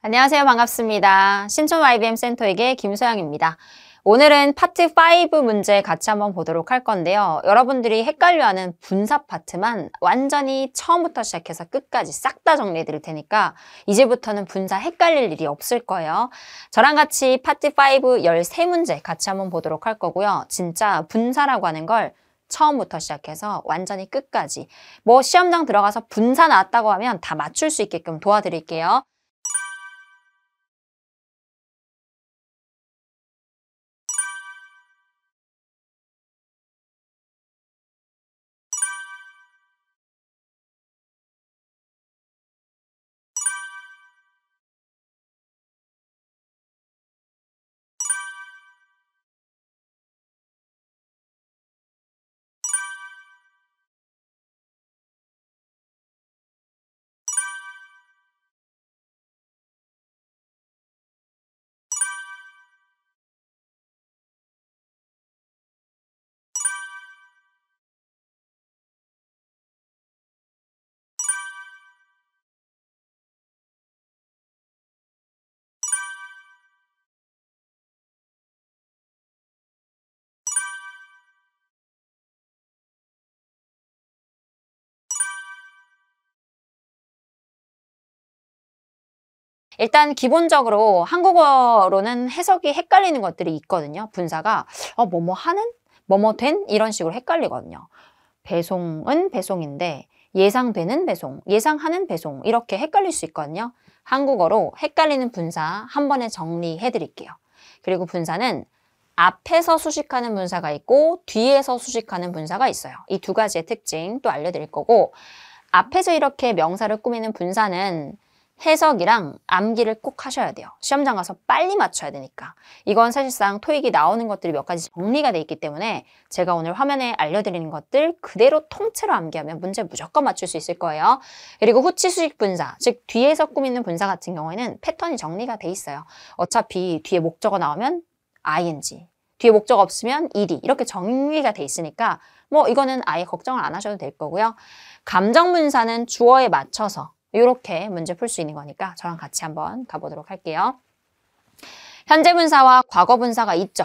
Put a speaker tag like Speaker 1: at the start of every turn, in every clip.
Speaker 1: 안녕하세요. 반갑습니다. 신촌 y b m 센터에게 김소영입니다. 오늘은 파트 5 문제 같이 한번 보도록 할 건데요. 여러분들이 헷갈려하는 분사 파트만 완전히 처음부터 시작해서 끝까지 싹 다 정리해 드릴 테니까 이제부터는 분사 헷갈릴 일이 없을 거예요. 저랑 같이 파트 5 13문제 같이 한번 보도록 할 거고요. 진짜 분사라고 하는 걸 처음부터 시작해서 완전히 끝까지 뭐 시험장 들어가서 분사 나왔다고 하면 다 맞출 수 있게끔 도와드릴게요. 일단 기본적으로 한국어로는 해석이 헷갈리는 것들이 있거든요. 분사가 어, 뭐뭐 하는? 뭐뭐 된? 이런 식으로 헷갈리거든요. 배송은 배송인데 예상되는 배송, 예상하는 배송 이렇게 헷갈릴 수 있거든요. 한국어로 헷갈리는 분사 한 번에 정리해 드릴게요. 그리고 분사는 앞에서 수식하는 분사가 있고 뒤에서 수식하는 분사가 있어요. 이 두 가지의 특징 또 알려드릴 거고 앞에서 이렇게 명사를 꾸미는 분사는 해석이랑 암기를 꼭 하셔야 돼요. 시험장 가서 빨리 맞춰야 되니까. 이건 사실상 토익이 나오는 것들이 몇 가지 정리가 돼 있기 때문에 제가 오늘 화면에 알려드리는 것들 그대로 통째로 암기하면 문제 무조건 맞출 수 있을 거예요. 그리고 후치 수식 분사, 즉 뒤에서 꾸미는 분사 같은 경우에는 패턴이 정리가 돼 있어요. 어차피 뒤에 목적어 나오면 ing, 뒤에 목적 없으면 일이 이렇게 정리가 돼 있으니까 뭐 이거는 아예 걱정을 안 하셔도 될 거고요. 감정문사는 주어에 맞춰서 이렇게 문제 풀 수 있는 거니까 저랑 같이 한번 가보도록 할게요. 현재 분사와 과거 분사가 있죠.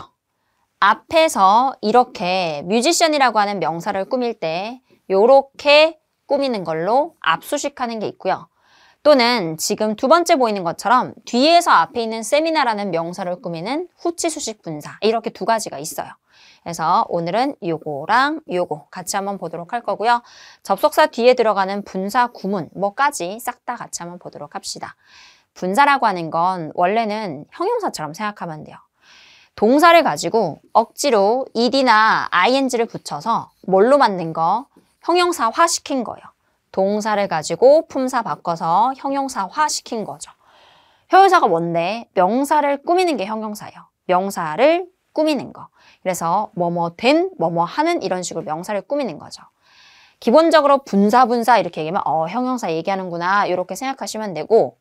Speaker 1: 앞에서 이렇게 뮤지션이라고 하는 명사를 꾸밀 때 이렇게 꾸미는 걸로 압수식하는 게 있고요. 또는 지금 두 번째 보이는 것처럼 뒤에서 앞에 있는 세미나라는 명사를 꾸미는 후치 수식 분사 이렇게 두 가지가 있어요. 그래서 오늘은 요거랑 요거 같이 한번 보도록 할 거고요. 접속사 뒤에 들어가는 분사 구문 뭐까지 싹 다 같이 한번 보도록 합시다. 분사라고 하는 건 원래는 형용사처럼 생각하면 돼요. 동사를 가지고 억지로 ed나 ing를 붙여서 뭘로 만든 거? 형용사화 시킨 거예요. 동사를 가지고 품사 바꿔서 형용사화 시킨 거죠. 형용사가 뭔데? 명사를 꾸미는 게 형용사예요. 명사를 꾸미는 거. 그래서 뭐뭐 된, 뭐뭐 하는 이런 식으로 명사를 꾸미는 거죠. 기본적으로 분사 분사 이렇게 얘기하면 어 형용사 얘기하는구나 이렇게 생각하시면 되고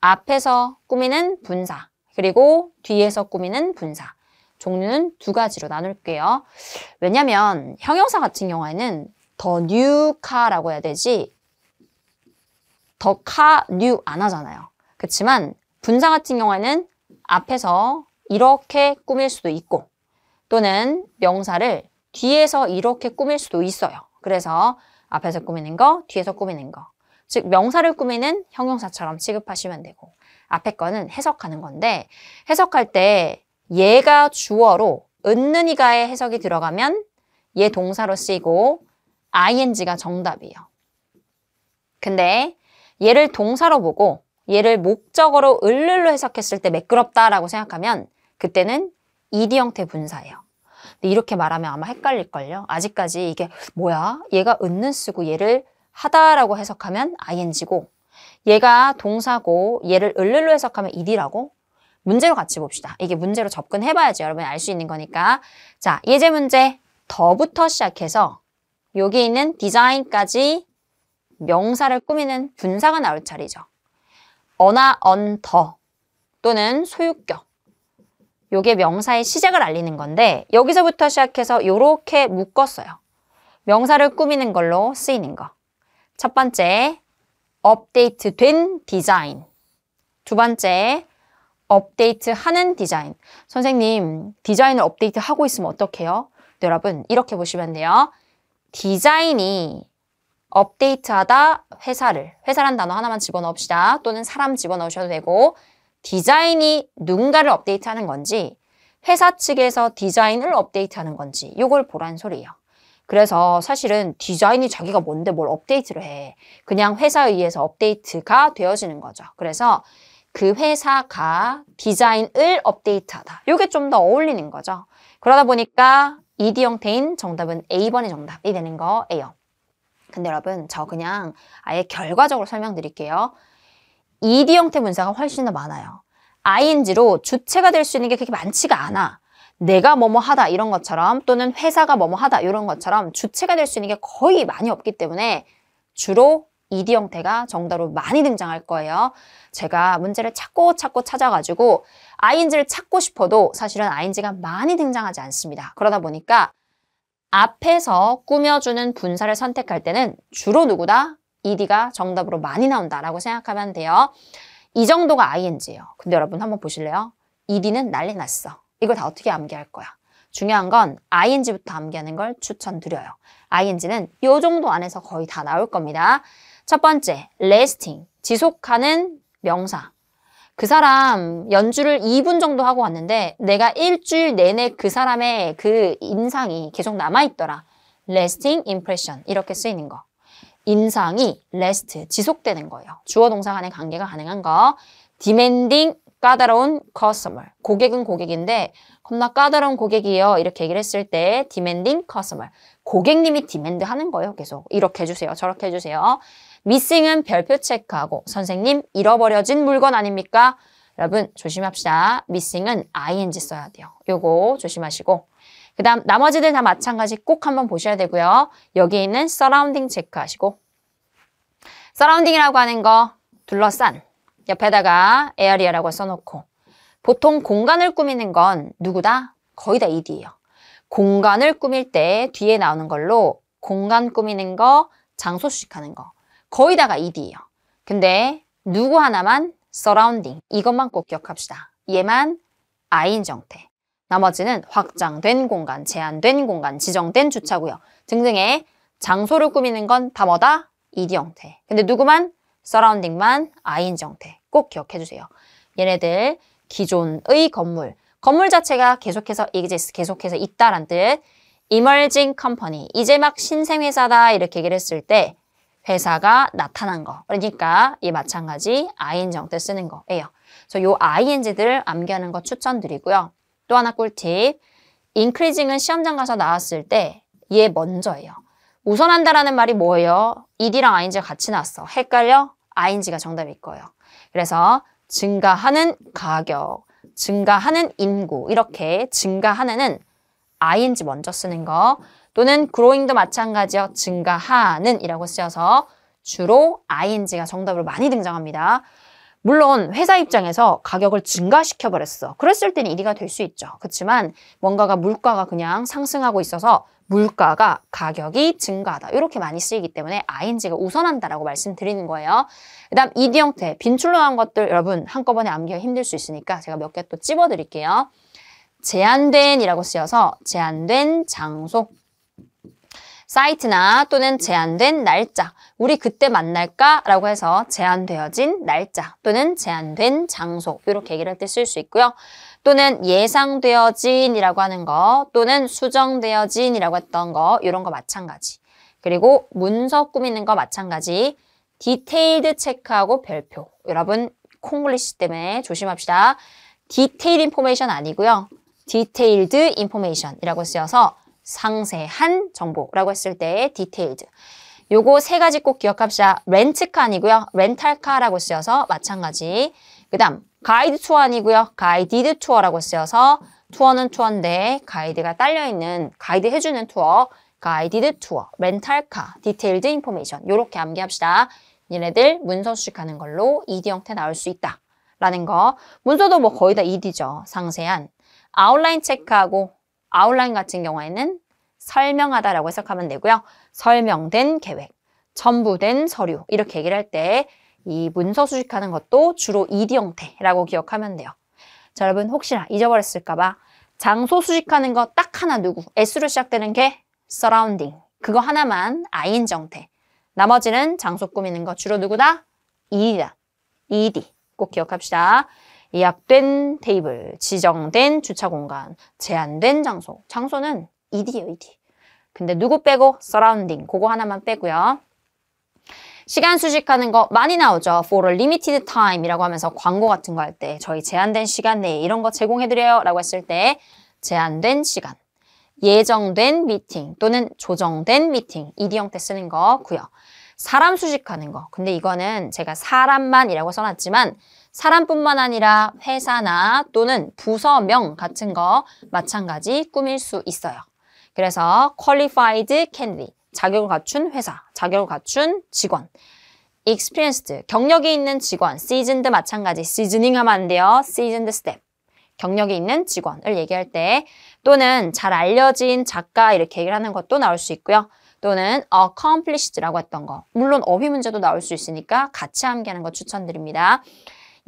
Speaker 1: 앞에서 꾸미는 분사 그리고 뒤에서 꾸미는 분사 종류는 두 가지로 나눌게요. 왜냐하면 형용사 같은 경우에는 더뉴카라고 해야 되지 더 카 뉴 안 하잖아요. 그렇지만 분사 같은 경우에는 앞에서 이렇게 꾸밀 수도 있고 또는 명사를 뒤에서 이렇게 꾸밀 수도 있어요. 그래서 앞에서 꾸미는 거, 뒤에서 꾸미는 거. 즉 명사를 꾸미는 형용사처럼 취급하시면 되고 앞에 거는 해석하는 건데 해석할 때 얘가 주어로 은느니가의 해석이 들어가면 얘 동사로 쓰이고 ing가 정답이에요. 근데 얘를 동사로 보고 얘를 목적어로 을을로 해석했을 때 매끄럽다라고 생각하면 그때는 이디 형태 분사예요. 근데 이렇게 말하면 아마 헷갈릴걸요. 아직까지 이게 뭐야? 얘가 은는 쓰고 얘를 하다라고 해석하면 ing고 얘가 동사고 얘를 을을로 해석하면 id라고 문제로 같이 봅시다. 이게 문제로 접근해봐야지 여러분이 알 수 있는 거니까. 자, 예제 문제 더부터 시작해서 여기 있는 디자인까지 명사를 꾸미는 분사가 나올 차례죠. 어나, 언, 더 또는 소유격 요게 명사의 시작을 알리는 건데 여기서부터 시작해서 요렇게 묶었어요. 명사를 꾸미는 걸로 쓰이는 거. 첫 번째, 업데이트 된 디자인. 두 번째, 업데이트 하는 디자인. 선생님, 디자인을 업데이트 하고 있으면 어떡해요? 네, 여러분, 이렇게 보시면 돼요. 디자인이 업데이트하다 회사를 회사란 단어 하나만 집어넣읍시다 또는 사람 집어넣으셔도 되고 디자인이 누군가를 업데이트하는 건지 회사 측에서 디자인을 업데이트하는 건지 이걸 보란 소리예요. 그래서 사실은 디자인이 자기가 뭔데 뭘 업데이트를 해. 그냥 회사에 의해서 업데이트가 되어지는 거죠. 그래서 그 회사가 디자인을 업데이트하다. 이게 좀 더 어울리는 거죠. 그러다 보니까 ED 형태인 정답은 A번이 정답이 되는 거예요. 근데 여러분 저 그냥 아예 결과적으로 설명드릴게요. ED 형태 문사가 훨씬 더 많아요. ing로 주체가 될 수 있는 게 그렇게 많지가 않아. 내가 뭐뭐 하다 이런 것처럼 또는 회사가 뭐뭐 하다 이런 것처럼 주체가 될 수 있는 게 거의 많이 없기 때문에 주로 이디 형태가 정답으로 많이 등장할 거예요. 제가 문제를 찾고 찾고 찾아가지고 ing를 찾고 싶어도 사실은 ing가 많이 등장하지 않습니다. 그러다 보니까 앞에서 꾸며주는 분사를 선택할 때는 주로 누구다? ed가 정답으로 많이 나온다라고 생각하면 돼요. 이 정도가 ing예요. 근데 여러분 한번 보실래요? ed는 난리 났어. 이걸 다 어떻게 암기할 거야? 중요한 건 ing부터 암기하는 걸 추천드려요. ing는 이 정도 안에서 거의 다 나올 겁니다. 첫 번째, lasting, 지속하는 명사. 그 사람 연주를 2분 정도 하고 왔는데 내가 일주일 내내 그 사람의 그 인상이 계속 남아있더라. lasting impression 이렇게 쓰이는 거. 인상이 last, 지속되는 거예요. 주어 동사 간의 관계가 가능한 거. demanding, 까다로운 customer. 고객은 고객인데 겁나 까다로운 고객이에요. 이렇게 얘기를 했을 때 demanding customer. 고객님이 디맨드 하는 거예요. 계속 이렇게 해주세요. 저렇게 해주세요. 미싱은 별표 체크하고 선생님 잃어버려진 물건 아닙니까? 여러분 조심합시다. 미싱은 ing 써야 돼요. 요거 조심하시고 그 다음 나머지들 다 마찬가지 꼭 한번 보셔야 되고요. 여기 있는 서라운딩 체크하시고 서라운딩이라고 하는 거 둘러싼 옆에다가 에어리어라고 써놓고 보통 공간을 꾸미는 건 누구다? 거의 다 ED예요. 공간을 꾸밀 때 뒤에 나오는 걸로 공간 꾸미는 거, 장소수식하는 거 거의 다가 ed예요. 근데 누구 하나만 surrounding 이것만 꼭 기억합시다. 얘만 아인 정태. 나머지는 확장된 공간, 제한된 공간, 지정된 주차구역 등등의 장소를 꾸미는 건 다 뭐다? 이디 형태. 근데 누구만? 서라운딩만 아인 정태꼭 기억해 주세요. 얘네들 기존의 건물. 건물 자체가 계속해서 exist, 계속해서 있다란 뜻. emerging company. 이제 막 신생 회사다 이렇게 얘기를 했을 때 회사가 나타난 거. 그러니까 이 마찬가지 ing형 때 쓰는 거예요. 그래서 요 ing들을 암기하는 거 추천드리고요. 또 하나 꿀팁. increasing은 시험장 가서 나왔을 때 얘 먼저예요. 우선한다라는 말이 뭐예요? ed랑 ing가 같이 나왔어. 헷갈려? ing가 정답일 거예요. 그래서 증가하는 가격, 증가하는 인구 이렇게 증가하는은 ing 먼저 쓰는 거 또는 growing도 마찬가지요. 증가하는 이라고 쓰여서 주로 ing가 정답으로 많이 등장합니다. 물론 회사 입장에서 가격을 증가시켜버렸어. 그랬을 때는 이리가될 수 있죠. 그렇지만 뭔가가 물가가 그냥 상승하고 있어서 물가가 가격이 증가하다. 이렇게 많이 쓰이기 때문에 ing가 우선한다라고 말씀드리는 거예요. 그 다음 이디 형태, 빈출로 한 것들 여러분 한꺼번에 암기가 힘들 수 있으니까 제가 몇 개 또 찝어드릴게요. 제한된이라고 쓰여서 제한된 장소, 사이트나 또는 제한된 날짜, 우리 그때 만날까? 라고 해서 제한되어진 날짜 또는 제한된 장소 이렇게 얘기를 할 때 쓸 수 있고요. 또는 예상되어진이라고 하는 거 또는 수정되어진이라고 했던 거 이런 거 마찬가지. 그리고 문서 꾸미는 거 마찬가지. 디테일드 체크하고 별표. 여러분 콩글리시 때문에 조심합시다. 디테일 인포메이션 아니고요. 디테일드 인포메이션이라고 쓰여서 상세한 정보라고 했을 때의 디테일드. 요거 세 가지 꼭 기억합시다. 렌트카 아니고요. 렌탈카라고 쓰여서 마찬가지. 그 다음 가이드 투어 아니고요. 가이디드 투어라고 쓰여서 투어는 투어인데 가이드가 딸려있는 가이드 해주는 투어 가이디드 투어, 렌탈카, 디테일드 인포메이션 요렇게 암기합시다. 얘네들 문서 수식하는 걸로 ED 형태 나올 수 있다. 라는 거. 문서도 뭐 거의 다 ED죠. 상세한. 아웃라인 체크하고 아웃라인 같은 경우에는 설명하다라고 해석하면 되고요. 설명된 계획, 첨부된 서류 이렇게 얘기를 할 때 이 문서 수식하는 것도 주로 ED 형태라고 기억하면 돼요. 자, 여러분 혹시나 잊어버렸을까 봐 장소 수식하는 거 딱 하나 누구, S로 시작되는 게 surrounding 그거 하나만 IN 정태 나머지는 장소 꾸미는 거 주로 누구다? ED다. ED 꼭 기억합시다. 예약된 테이블, 지정된 주차 공간, 제한된 장소. 장소는 ED예요, ED. 근데 누구 빼고? 서라운딩. 그거 하나만 빼고요. 시간 수식하는 거 많이 나오죠. For a limited time이라고 하면서 광고 같은 거 할 때 저희 제한된 시간 내에 이런 거 제공해드려요 라고 했을 때 제한된 시간, 예정된 미팅 또는 조정된 미팅 이디 형태 쓰는 거고요. 사람 수식하는 거 근데 이거는 제가 사람만이라고 써놨지만 사람뿐만 아니라 회사나 또는 부서명 같은 거 마찬가지 꾸밀 수 있어요. 그래서 qualified candidate, 자격을 갖춘 회사, 자격을 갖춘 직원 experienced, 경력이 있는 직원 seasoned 마찬가지, seasoning 하면 안 돼요. seasoned s t a f 경력이 있는 직원을 얘기할 때 또는 잘 알려진 작가 이렇게 얘기를 하는 것도 나올 수 있고요. 또는 accomplished라고 했던 거. 물론 어휘 문제도 나올 수 있으니까 같이 함께하는 거 추천드립니다.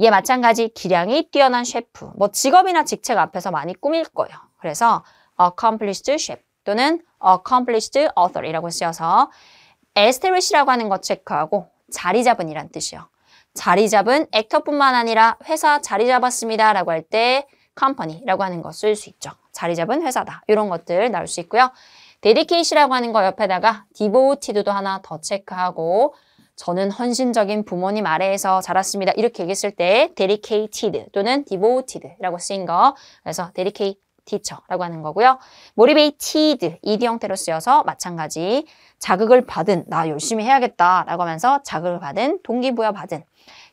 Speaker 1: 이에 마찬가지 기량이 뛰어난 셰프, 뭐 직업이나 직책 앞에서 많이 꾸밀 거예요. 그래서 accomplished chef 또는 accomplished author이라고 쓰여서 에스테리시라고 하는 거 체크하고 자리 잡은 이란 뜻이요. 자리 잡은 액터뿐만 아니라 회사 자리 잡았습니다 라고 할때 컴퍼니라고 하는 거 쓸 수 있죠. 자리 잡은 회사다. 이런 것들 나올 수 있고요. 데디케이시라고 하는 거 옆에다가 디보티드도 하나 더 체크하고 저는 헌신적인 부모님 아래에서 자랐습니다. 이렇게 얘기했을 때 dedicated 또는 devoted라고 쓰인 거. 그래서 dedicate t e a 라고 하는 거고요. m o t i v a t d 형태로 쓰여서 마찬가지 자극을 받은 나 열심히 해야겠다라고 하면서 자극을 받은 동기부여 받은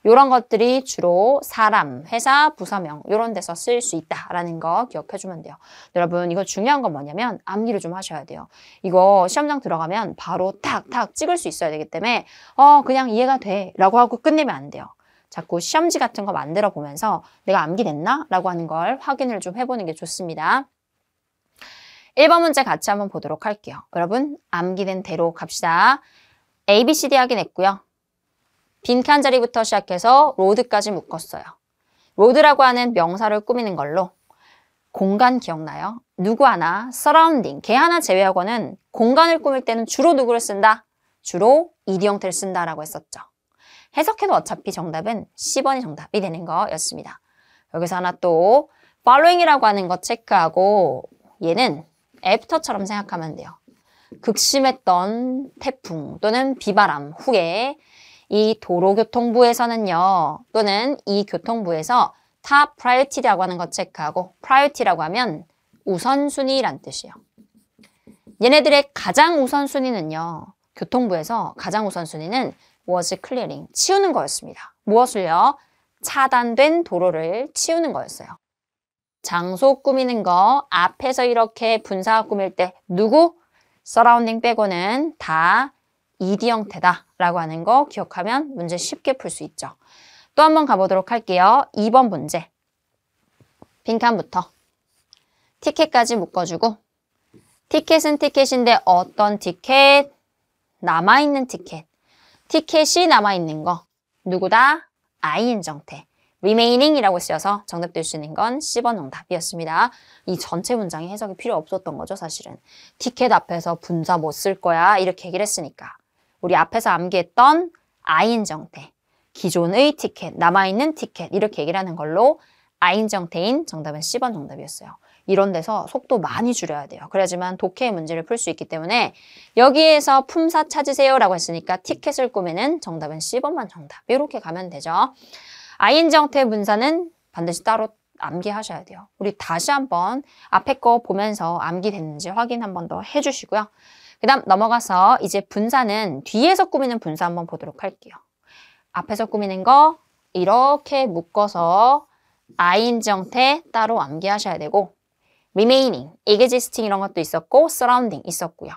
Speaker 1: 이런 것들이 주로 사람, 회사, 부서명 이런 데서 쓸 수 있다라는 거 기억해주면 돼요. 여러분 이거 중요한 건 뭐냐면 암기를 좀 하셔야 돼요. 이거 시험장 들어가면 바로 탁탁 찍을 수 있어야 되기 때문에 어 그냥 이해가 돼 라고 하고 끝내면 안 돼요. 자꾸 시험지 같은 거 만들어 보면서 내가 암기됐나? 라고 하는 걸 확인을 좀 해보는 게 좋습니다. 1번 문제 같이 한번 보도록 할게요. 여러분 암기된 대로 갑시다. A, B, C, D 확인했고요. 빈칸 자리부터 시작해서 로드까지 묶었어요. 로드라고 하는 명사를 꾸미는 걸로 공간 기억나요? 누구 하나, surrounding, 개 하나 제외하고는 공간을 꾸밀 때는 주로 누구를 쓴다? 주로 이디 형태를 쓴다라고 했었죠. 해석해도 어차피 정답은 10번이 정답이 되는 거였습니다. 여기서 하나 또 following이라고 하는 거 체크하고 얘는 after처럼 생각하면 돼요. 극심했던 태풍 또는 비바람 후에 이 도로교통부에서는요 또는 이 교통부에서 top priority라고 하는 거 체크하고 priority라고 하면 우선순위란 뜻이에요. 얘네들의 가장 우선순위는요. 교통부에서 가장 우선순위는 was clearing, 치우는 거였습니다. 무엇을요? 차단된 도로를 치우는 거였어요. 장소 꾸미는 거 앞에서 이렇게 분사 꾸밀 때 누구? 서라운딩 빼고는 다 ED 형태다. 라고 하는 거 기억하면 문제 쉽게 풀 수 있죠. 또 한 번 가보도록 할게요. 2번 문제. 빈칸부터 티켓까지 묶어주고 티켓은 티켓인데 어떤 티켓? 남아있는 티켓. 티켓이 남아있는 거. 누구다? 아이인 정태. remaining이라고 쓰여서 정답 될 수 있는 건 10번 정답이었습니다. 이 전체 문장의 해석이 필요 없었던 거죠, 사실은. 티켓 앞에서 분사 못쓸 뭐 거야, 이렇게 얘기를 했으니까. 우리 앞에서 암기했던 아인정태, 기존의 티켓, 남아있는 티켓 이렇게 얘기를 하는 걸로 아인정태인 정답은 10번 정답이었어요. 이런 데서 속도 많이 줄여야 돼요. 그래야지만 독해 의 문제를 풀 수 있기 때문에 여기에서 품사 찾으세요 라고 했으니까 티켓을 꾸미는 정답은 10번만 정답. 이렇게 가면 되죠. 아인정태 문사는 반드시 따로 암기하셔야 돼요. 우리 다시 한번 앞에 거 보면서 암기됐는지 확인 한번 더 해주시고요. 그 다음 넘어가서 이제 분사는 뒤에서 꾸미는 분사 한번 보도록 할게요. 앞에서 꾸미는 거 이렇게 묶어서 아 n g 형태 따로 암기하셔야 되고 remaining, existing 이런 것도 있었고 surrounding 있었고요.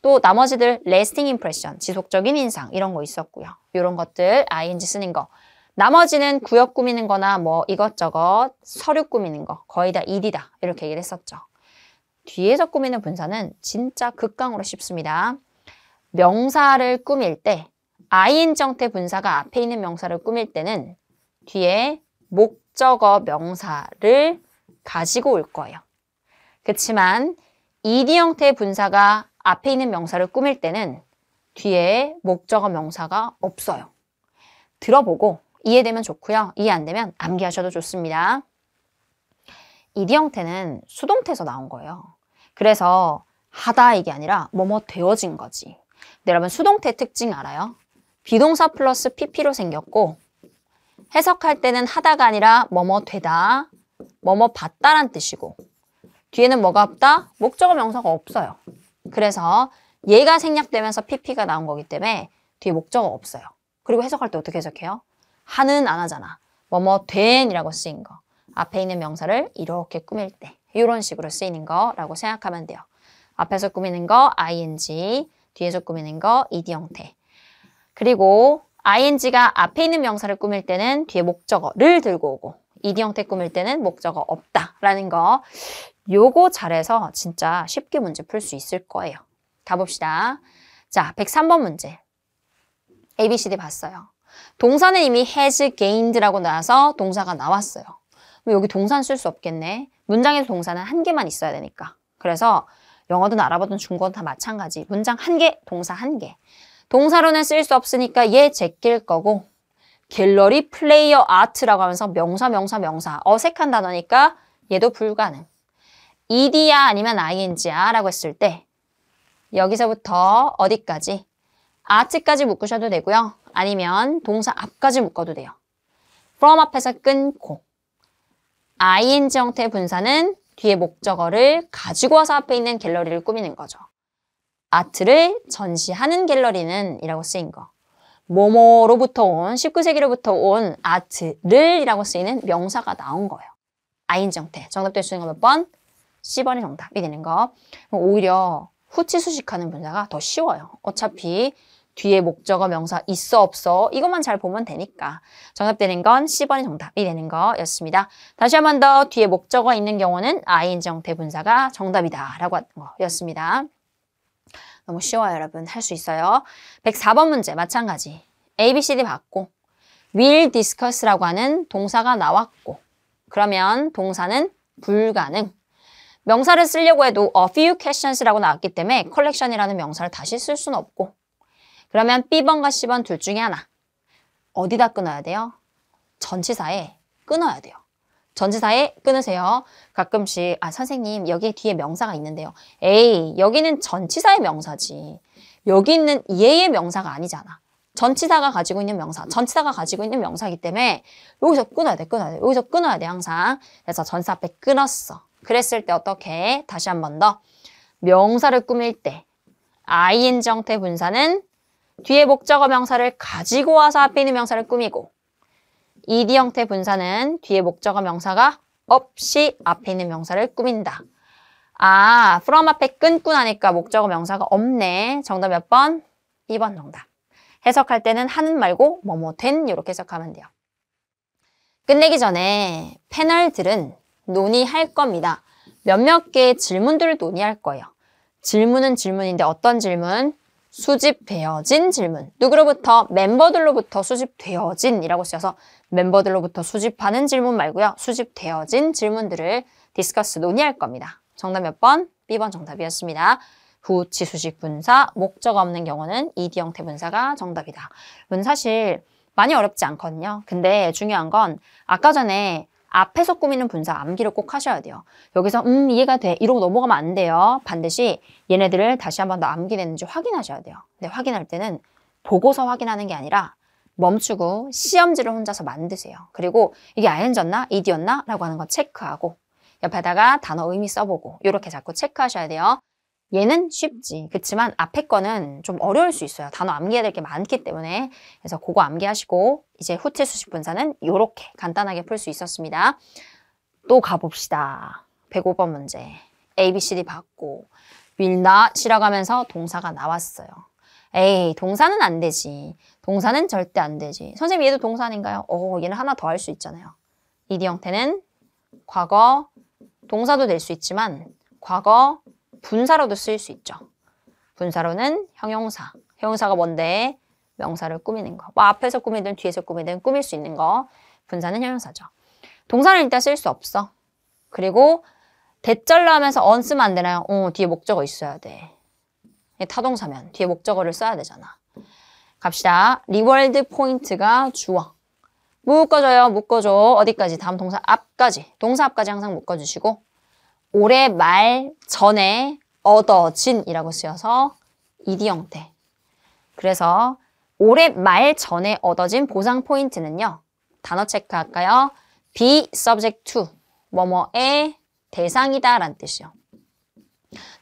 Speaker 1: 또 나머지들 lasting impression, 지속적인 인상 이런 거 있었고요. 이런 것들 ing 쓰는 거. 나머지는 구역 꾸미는 거나 뭐 이것저것 서류 꾸미는 거 거의 다 ED다 이렇게 얘기를 했었죠. 뒤에서 꾸미는 분사는 진짜 극강으로 쉽습니다. 명사를 꾸밀 때아인정태 분사가 앞에 있는 명사를 꾸밀 때는 뒤에 목적어 명사를 가지고 올 거예요. 그렇지만 이디 형태 분사가 앞에 있는 명사를 꾸밀 때는 뒤에 목적어 명사가 없어요. 들어보고 이해되면 좋고요. 이해 안 되면 암기하셔도 좋습니다. 이디 형태는 수동태에서 나온 거예요. 그래서 하다 이게 아니라 뭐뭐 되어진 거지. 여러분 수동태 특징 알아요? 비동사 플러스 pp로 생겼고 해석할 때는 하다가 아니라 뭐뭐 되다, 뭐뭐 봤다란 뜻이고 뒤에는 뭐가 없다? 목적어 명사가 없어요. 그래서 얘가 생략되면서 pp가 나온 거기 때문에 뒤에 목적어 없어요. 그리고 해석할 때 어떻게 해석해요? 하는 안 하잖아. 뭐뭐 된이라고 쓰인 거. 앞에 있는 명사를 이렇게 꾸밀 때 이런 식으로 쓰이는 거라고 생각하면 돼요. 앞에서 꾸미는 거 ing, 뒤에서 꾸미는 거 ed 형태. 그리고 ing가 앞에 있는 명사를 꾸밀 때는 뒤에 목적어를 들고 오고 ed 형태 꾸밀 때는 목적어 없다라는 거 요거 잘해서 진짜 쉽게 문제 풀 수 있을 거예요. 가봅시다. 자, 103번 문제. ABCD 봤어요. 동사는 이미 has gained라고 나와서 동사가 나왔어요. 여기 동사는 쓸 수 없겠네. 문장에서 동사는 한 개만 있어야 되니까. 그래서 영어든 아랍어든 중국어든 다 마찬가지. 문장 한 개, 동사 한 개. 동사로는 쓸 수 없으니까 얘 제낄 거고 갤러리 플레이어 아트라고 하면서 명사, 명사, 명사. 어색한 단어니까 얘도 불가능. ed야 아니면 ing야 라고 했을 때 여기서부터 어디까지? 아트까지 묶으셔도 되고요. 아니면 동사 앞까지 묶어도 돼요. from 앞에서 끊고 ing 형태 분사는 뒤에 목적어를 가지고 와서 앞에 있는 갤러리를 꾸미는 거죠. 아트를 전시하는 갤러리는 이라고 쓰인 거. 모모로부터 온, 19세기로부터 온 아트를 이라고 쓰이는 명사가 나온 거예요. 아인 형태. 정답 될수 있는 거몇 번? 10번이 정답이 되는 거. 오히려 후치 수식하는 분사가 더 쉬워요. 어차피 뒤에 목적어 명사 있어 없어 이것만 잘 보면 되니까 정답되는 건 10번이 정답이 되는 거였습니다. 다시 한 번 더 뒤에 목적어 있는 경우는 ing 형태 분사가 정답이다 라고 한 거였습니다. 너무 쉬워요 여러분 할 수 있어요. 104번 문제 마찬가지 A, B, C, D 받고 will discuss라고 하는 동사가 나왔고 그러면 동사는 불가능 명사를 쓰려고 해도 a few questions라고 나왔기 때문에 collection이라는 명사를 다시 쓸 수는 없고 그러면 B번과 C번 둘 중에 하나. 어디다 끊어야 돼요? 전치사에 끊어야 돼요. 전치사에 끊으세요. 가끔씩 아 선생님 여기 뒤에 명사가 있는데요. 에이 여기는 전치사의 명사지. 여기 있는 예의 명사가 아니잖아. 전치사가 가지고 있는 명사, 전치사가 가지고 있는 명사이기 때문에 여기서 끊어야 돼, 끊어야 돼. 여기서 끊어야 돼, 항상. 그래서 전사 앞에 끊었어. 그랬을 때 어떻게? 다시 한 번 더. 명사를 꾸밀 때, ing 형태 분사는 뒤에 목적어 명사를 가지고 와서 앞에 있는 명사를 꾸미고 이디 형태 분사는 뒤에 목적어 명사가 없이 앞에 있는 명사를 꾸민다. 아, from 앞에 끊고 나니까 목적어 명사가 없네. 정답 몇 번? 2번 정답. 해석할 때는 하는 말고 뭐 뭐 된 이렇게 해석하면 돼요. 끝내기 전에 패널들은 논의할 겁니다. 몇몇 개의 질문들을 논의할 거예요. 질문은 질문인데 어떤 질문? 수집되어진 질문. 누구로부터? 멤버들로부터 수집되어진이라고 쓰여서 멤버들로부터 수집하는 질문 말고요. 수집되어진 질문들을 디스커스 논의할 겁니다. 정답 몇 번? B번 정답이었습니다. 후치수식 분사, 목적 없는 경우는 이디 형태 분사가 정답이다. 이건 사실 많이 어렵지 않거든요. 근데 중요한 건 아까 전에 앞에서 꾸미는 분사 암기를 꼭 하셔야 돼요. 여기서 음 이해가 돼 이러고 넘어가면 안 돼요. 반드시 얘네들을 다시 한 번 더 암기되는지 확인하셔야 돼요. 근데 확인할 때는 보고서 확인하는 게 아니라 멈추고 시험지를 혼자서 만드세요. 그리고 이게 ing였나 ed였나 라고 하는 거 체크하고 옆에다가 단어 의미 써보고 이렇게 자꾸 체크하셔야 돼요. 얘는 쉽지. 그렇지만 앞에 거는 좀 어려울 수 있어요. 단어 암기해야 될 게 많기 때문에. 그래서 그거 암기하시고 이제 후체 수식 분사는 이렇게 간단하게 풀 수 있었습니다. 또 가봅시다. 105번 문제. A, B, C, D 받고 밀나 실어가면서 동사가 나왔어요. 에이 동사는 안 되지. 동사는 절대 안 되지. 선생님 얘도 동사 아닌가요? 어 얘는 하나 더 할 수 있잖아요. 이디 형태는 과거 동사도 될 수 있지만 과거 분사로도 쓰일 수 있죠. 분사로는 형용사. 형용사가 뭔데? 명사를 꾸미는 거. 뭐 앞에서 꾸미든 뒤에서 꾸미든 꾸밀 수 있는 거. 분사는 형용사죠. 동사는 일단 쓸 수 없어. 그리고 대절로 하면서 언 쓰면 안 되나요? 어, 뒤에 목적어 있어야 돼. 타동사면 뒤에 목적어를 써야 되잖아. 갑시다. 리월드 포인트가 주어. 묶어줘요. 묶어줘. 어디까지? 다음 동사 앞까지. 동사 앞까지 항상 묶어주시고 올해 말 전에 얻어진이라고 쓰여서 이디 형태. 그래서 올해 말 전에 얻어진 보상 포인트는요. 단어 체크할까요? be subject to 뭐뭐의 대상이다 라는 뜻이요.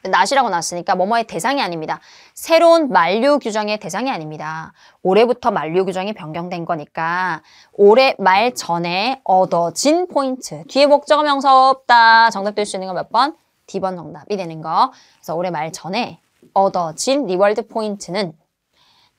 Speaker 1: 낫이라고 나왔으니까 뭐뭐의 대상이 아닙니다. 새로운 만료 규정의 대상이 아닙니다. 올해부터 만료 규정이 변경된 거니까 올해 말 전에 얻어진 포인트 뒤에 목적어 명사 없다 정답 될 수 있는 거 몇 번? D번 정답이 되는 거 그래서 올해 말 전에 얻어진 리월드 포인트는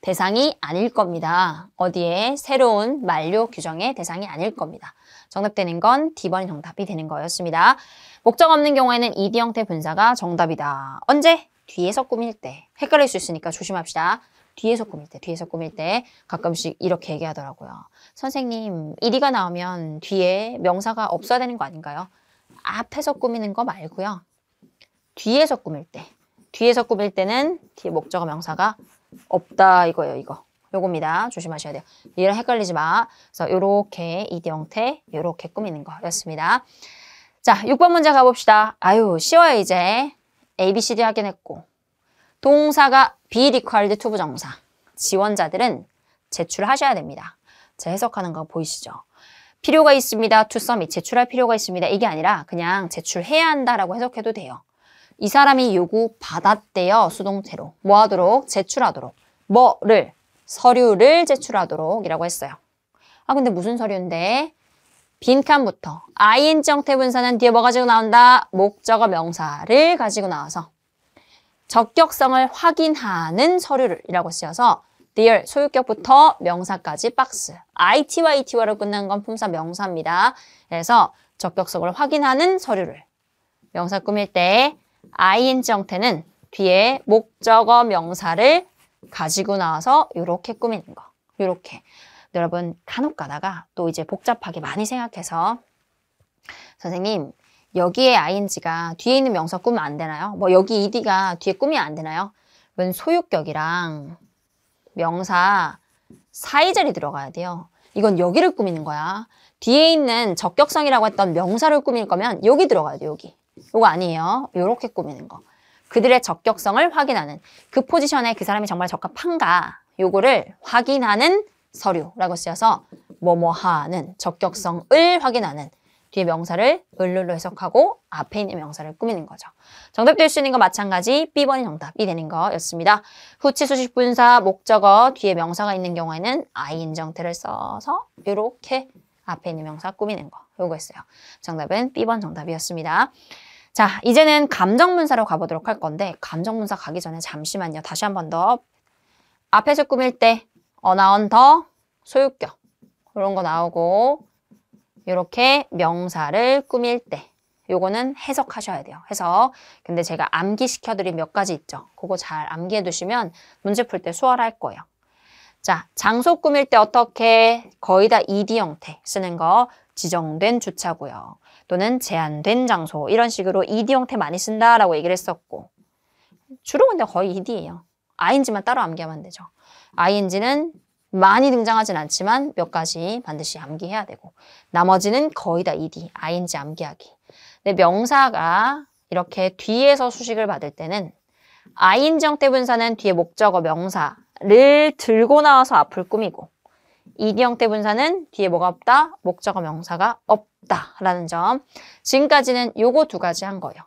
Speaker 1: 대상이 아닐 겁니다. 어디에 새로운 만료 규정의 대상이 아닐 겁니다. 정답되는 건 D번이 정답이 되는 거였습니다. 목적 없는 경우에는 ED 형태 분사가 정답이다. 언제? 뒤에서 꾸밀 때. 헷갈릴 수 있으니까 조심합시다. 뒤에서 꾸밀 때, 뒤에서 꾸밀 때 가끔씩 이렇게 얘기하더라고요. 선생님, ED가 나오면 뒤에 명사가 없어야 되는 거 아닌가요? 앞에서 꾸미는 거 말고요. 뒤에서 꾸밀 때. 뒤에서 꾸밀 때는 뒤에 목적어 명사가 없다 이거예요, 이거. 요겁니다. 조심하셔야 돼요. 얘랑 헷갈리지 마. 그래서 요렇게 이대 형태 요렇게 꾸미는 거였습니다. 자, 6번 문제 가봅시다. 아유, 쉬워요 이제. A, B, C, D 확인했고 동사가 be required to 부정사. 지원자들은 제출하셔야 됩니다. 제 해석하는 거 보이시죠? 필요가 있습니다. to submit. 제출할 필요가 있습니다. 이게 아니라 그냥 제출해야 한다라고 해석해도 돼요. 이 사람이 요구 받았대요. 수동태로. 뭐 하도록? 제출하도록. 뭐를? 서류를 제출하도록 이라고 했어요. 아 근데 무슨 서류인데? 빈칸부터 ING 태 분사는 뒤에 뭐 가지고 나온다? 목적어 명사를 가지고 나와서 적격성을 확인하는 서류를 이라고 쓰여서 리얼 소유격부터 명사까지 박스 IT와 t 와로 끝난 건 품사 명사입니다. 그래서 적격성을 확인하는 서류를 명사 꾸밀 때 ING 태는 뒤에 목적어 명사를 가지고 나와서 이렇게 꾸미는 거. 이렇게. 여러분 간혹 가다가 또 이제 복잡하게 많이 생각해서 선생님 여기에 ing가 뒤에 있는 명사 꾸면 안 되나요? 뭐 여기 ed가 뒤에 꾸면 안 되나요? 웬 소유격이랑 명사 사이절이 들어가야 돼요. 이건 여기를 꾸미는 거야. 뒤에 있는 적격성이라고 했던 명사를 꾸밀 거면 여기 들어가야 돼, 요 여기. 이거 아니에요. 이렇게 꾸미는 거. 그들의 적격성을 확인하는 그 포지션에 그 사람이 정말 적합한가 요거를 확인하는 서류라고 쓰여서 뭐뭐 하는 적격성을 확인하는 뒤에 명사를 을룰로 해석하고 앞에 있는 명사를 꾸미는 거죠. 정답 될 수 있는 거 마찬가지 B번이 정답이 되는 거였습니다. 후치 수식 분사 목적어 뒤에 명사가 있는 경우에는 아이인정태를 써서 이렇게 앞에 있는 명사 꾸미는 거 요거였어요. 정답은 B번 정답이었습니다. 자, 이제는 감정문사로 가보도록 할 건데 감정문사 가기 전에 잠시만요. 다시 한 번 더. 앞에서 꾸밀 때 어나언 더, 소유격 이런 거 나오고 이렇게 명사를 꾸밀 때 요거는 해석하셔야 돼요. 해석. 근데 제가 암기시켜드린 몇 가지 있죠. 그거 잘 암기해두시면 문제 풀 때 수월할 거예요. 자, 장소 꾸밀 때 어떻게 거의 다 ED 형태 쓰는 거 지정된 주차구요 또는 제한된 장소 이런 식으로 ED 형태 많이 쓴다라고 얘기를 했었고 주로 근데 거의 ED예요. ING만 따로 암기하면 되죠. ING는 많이 등장하진 않지만 몇 가지 반드시 암기해야 되고 나머지는 거의 다 ED, ING 암기하기. 근데 명사가 이렇게 뒤에서 수식을 받을 때는 ING 형태 분사는 뒤에 목적어 명사를 들고 나와서 앞을 꾸미고 이형태 분사는 뒤에 뭐가 없다? 목적어 명사가 없다라는 점. 지금까지는 요거 두 가지 한 거예요.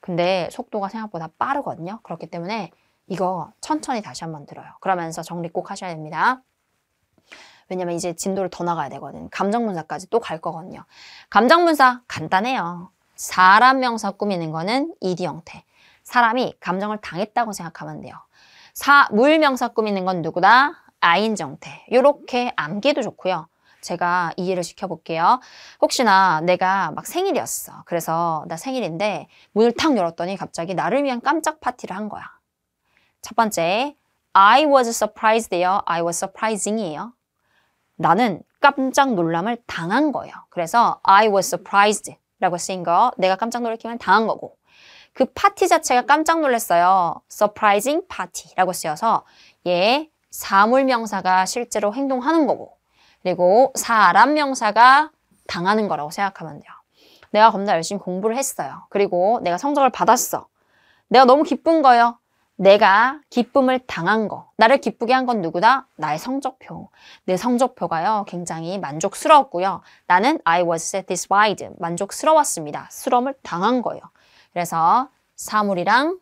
Speaker 1: 근데 속도가 생각보다 빠르거든요. 그렇기 때문에 이거 천천히 다시 한번 들어요. 그러면서 정리 꼭 하셔야 됩니다. 왜냐면 이제 진도를 더 나가야 되거든. 감정분사까지 또 갈 거거든요. 감정분사 간단해요. 사람 명사 꾸미는 거는 이디 형태. 사람이 감정을 당했다고 생각하면 돼요. 사, 물 명사 꾸미는 건 누구다? 아인 정태 이렇게 암기도 좋고요. 제가 이해를 시켜볼게요. 혹시나 내가 막 생일이었어. 그래서 나 생일인데 문을 탁 열었더니 갑자기 나를 위한 깜짝 파티를 한 거야. 첫 번째, I was surprised예요. I was surprising이에요. 나는 깜짝 놀람을 당한 거예요. 그래서 I was surprised 라고 쓰인 거 내가 깜짝 놀래기만 당한 거고 그 파티 자체가 깜짝 놀랐어요. surprising party라고 쓰여서 얘 사물명사가 실제로 행동하는 거고 그리고 사람명사가 당하는 거라고 생각하면 돼요. 내가 겁나 열심히 공부를 했어요. 그리고 내가 성적을 받았어. 내가 너무 기쁜 거예요. 내가 기쁨을 당한 거. 나를 기쁘게 한 건 누구다? 나의 성적표. 내 성적표가요. 굉장히 만족스러웠고요. 나는 I was satisfied. 만족스러웠습니다. 수럼을 당한 거예요. 그래서 사물이랑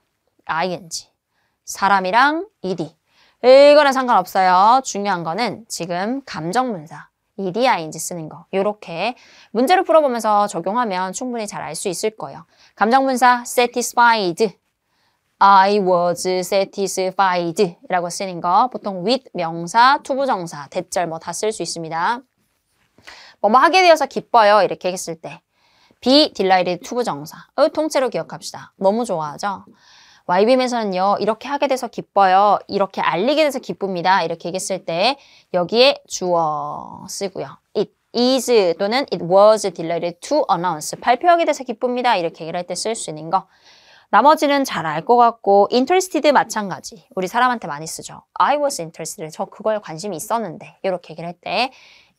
Speaker 1: ing, 사람이랑 일이 이거는 상관없어요. 중요한 거는 지금 감정문사, EDI인지 쓰는 거. 이렇게 문제를 풀어보면서 적용하면 충분히 잘 알 수 있을 거예요. 감정문사 satisfied, I was satisfied 라고 쓰는 거. 보통 with, 명사, 투부정사, 대절 뭐 다 쓸 수 있습니다. 뭐뭐 뭐 하게 되어서 기뻐요. 이렇게 했을 때. be delighted 투부정사. 어, 통째로 기억합시다. 너무 좋아하죠? YBM에서는요, 이렇게 하게 돼서 기뻐요. 이렇게 알리게 돼서 기쁩니다. 이렇게 얘기했을 때 여기에 주어 쓰고요. it, is 또는 it was d e l i g e d to announce. 발표하게 돼서 기쁩니다. 이렇게 얘기할때 쓸 수 있는 거. 나머지는 잘 알 것 같고 interested 마찬가지. 우리 사람한테 많이 쓰죠. I was interested. 저 그거에 관심이 있었는데. 이렇게 얘기를 할 때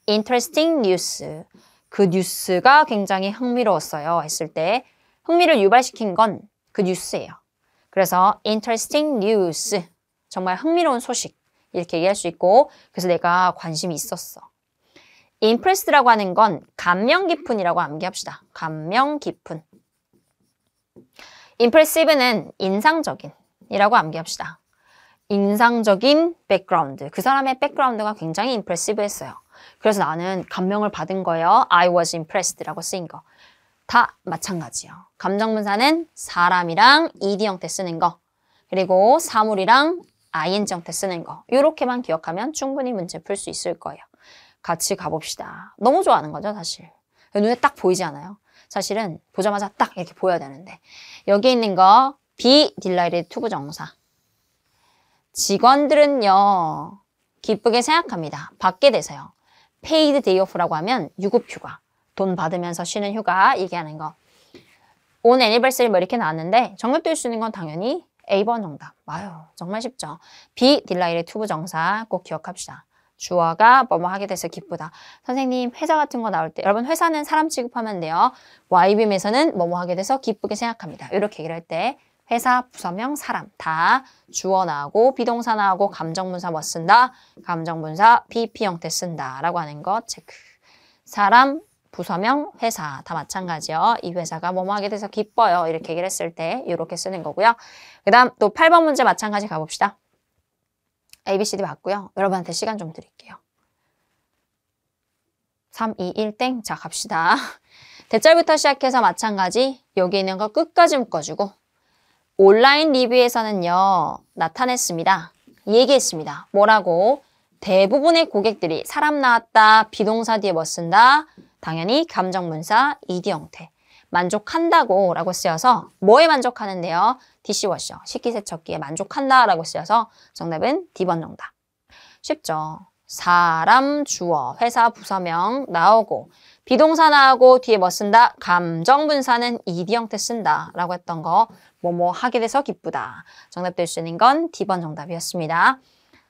Speaker 1: interesting news. 그 뉴스가 굉장히 흥미로웠어요. 했을 때 흥미를 유발시킨 건 그 뉴스예요. 그래서 interesting news, 정말 흥미로운 소식 이렇게 얘기할 수 있고 그래서 내가 관심이 있었어. impressed라고 하는 건 감명 깊은이라고 암기합시다. 감명 깊은. impressive는 인상적인 이라고 암기합시다. 인상적인 백그라운드. 그 사람의 백그라운드가 굉장히 impressive했어요. 그래서 나는 감명을 받은 거예요. I was impressed라고 쓰인 거. 다 마찬가지예요. 감정분사는 사람이랑 ed 형태 쓰는 거 그리고 사물이랑 ing 형태 쓰는 거 이렇게만 기억하면 충분히 문제 풀 수 있을 거예요. 같이 가봅시다. 너무 좋아하는 거죠 사실. 눈에 딱 보이지 않아요? 사실은 보자마자 딱 이렇게 보여야 되는데 여기 있는 거 be delighted to 부정사 직원들은요 기쁘게 생각합니다. 받게 되세요 paid day off라고 하면 유급 휴가 돈 받으면서 쉬는 휴가 얘기하는 거온 애니버서리 뭐 이렇게 나왔는데 정답될 수 있는 건 당연히 A번 정답. 아유 정말 쉽죠. B 딜라이의 투부 정사 꼭 기억합시다. 주어가 뭐뭐 하게 돼서 기쁘다. 선생님 회사 같은 거 나올 때 여러분 회사는 사람 취급하면 돼요. YBM에서는 뭐뭐 하게 돼서 기쁘게 생각합니다. 이렇게 얘기를 할때 회사, 부서명, 사람 다 주어 나오고 비동사 나오고 감정문사 뭐 쓴다? 감정문사 PP 형태 쓴다 라고 하는 것 체크. 사람, 부서명, 회사 다 마찬가지요. 이 회사가 뭐뭐 하게 돼서 기뻐요. 이렇게 얘기를 했을 때 이렇게 쓰는 거고요. 그 다음 또 8번 문제 마찬가지 가봅시다. A, B, C, D 맞고요. 여러분한테 시간 좀 드릴게요. 3, 2, 1땡. 자, 갑시다. 대절부터 시작해서 마찬가지 여기 있는 거 끝까지 묶어주고 온라인 리뷰에서는요. 나타냈습니다. 얘기했습니다. 뭐라고? 대부분의 고객들이 사람 나왔다, 비동사 뒤에 뭐 쓴다, 당연히 감정분사 ed 형태. 만족한다고 라고 쓰여서 뭐에 만족하는데요? 디시워셔, 식기세척기에 만족한다 라고 쓰여서 정답은 D번 정답. 쉽죠? 사람, 주어, 회사, 부서명 나오고 비동사 나오고 뒤에 뭐 쓴다? 감정분사는 ed 형태 쓴다 라고 했던 거 뭐 뭐 하게 돼서 기쁘다. 정답 될 수 있는 건 D번 정답이었습니다.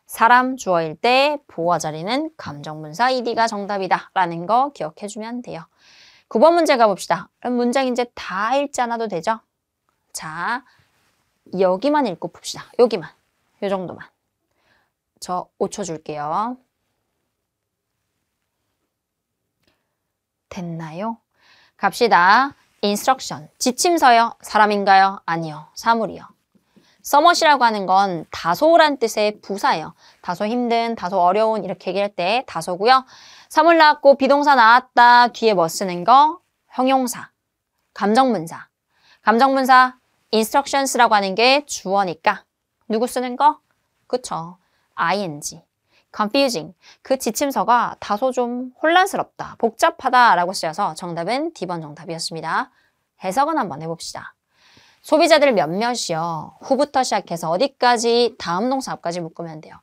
Speaker 1: 사람 주어일 때 보어 자리는 감정문사 ed가 정답이다 라는 거 기억해주면 돼요. 9번 문제 가봅시다. 그럼 문장 이제 다 읽지 않아도 되죠? 자, 여기만 읽고 봅시다. 여기만, 요 정도만. 저 5초 줄게요. 됐나요? 갑시다. 인스트럭션, 지침서요? 사람인가요? 아니요, 사물이요. 서머시라고 하는 건 다소란 뜻의 부사예요. 다소 힘든, 다소 어려운 이렇게 얘기할 때 다소고요. 사물 나왔고 비동사 나왔다 뒤에 뭐 쓰는 거? 형용사, 감정문사. 감정문사 instructions라고 하는 게 주어니까 누구 쓰는 거? 그쵸. ing. confusing. 그 지침서가 다소 좀 혼란스럽다, 복잡하다라고 쓰여서 정답은 D번 정답이었습니다. 해석은 한번 해봅시다. 소비자들 몇몇이요. 후부터 시작해서 어디까지 다음 동사까지 묶으면 돼요.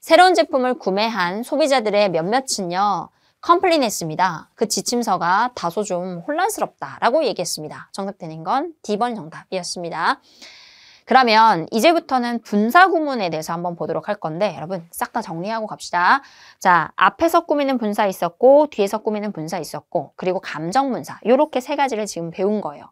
Speaker 1: 새로운 제품을 구매한 소비자들의 몇몇은요. 컴플린했습니다. 그 지침서가 다소 좀 혼란스럽다라고 얘기했습니다. 정답되는 건 D번 정답이었습니다. 그러면 이제부터는 분사 구문에 대해서 한번 보도록 할 건데 여러분 싹 다 정리하고 갑시다. 자, 앞에서 꾸미는 분사 있었고 뒤에서 꾸미는 분사 있었고 그리고 감정 분사 이렇게 세 가지를 지금 배운 거예요.